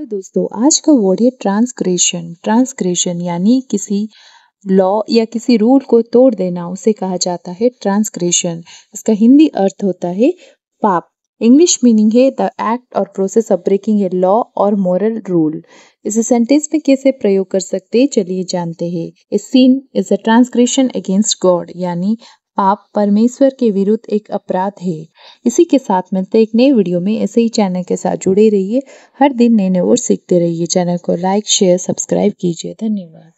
तो दोस्तों आज का वर्ड है ट्रांसग्रेशन ट्रांसग्रेशन यानी किसी लॉ या किसी रूल को तोड़ देना उसे कहा जाता है ट्रांसग्रेशन इसका हिंदी अर्थ होता है पाप इंग्लिश मीनिंग है द एक्ट और process of breaking a law और मॉरल रूल इसे सेंटेंस में कैसे प्रयोग कर सकते हैं चलिए जानते हैं a sin is a transgression against God यानी पाप परमेश्वर के विरुद्ध एक अपराध है इसी के साथ मिलते एक नए वीडियो में ऐसे ही चैनल के साथ जुड़े रहिए हर दिन नए नए और सीखते रहिए चैनल को लाइक शेयर सब्सक्राइब कीजिए धन्यवाद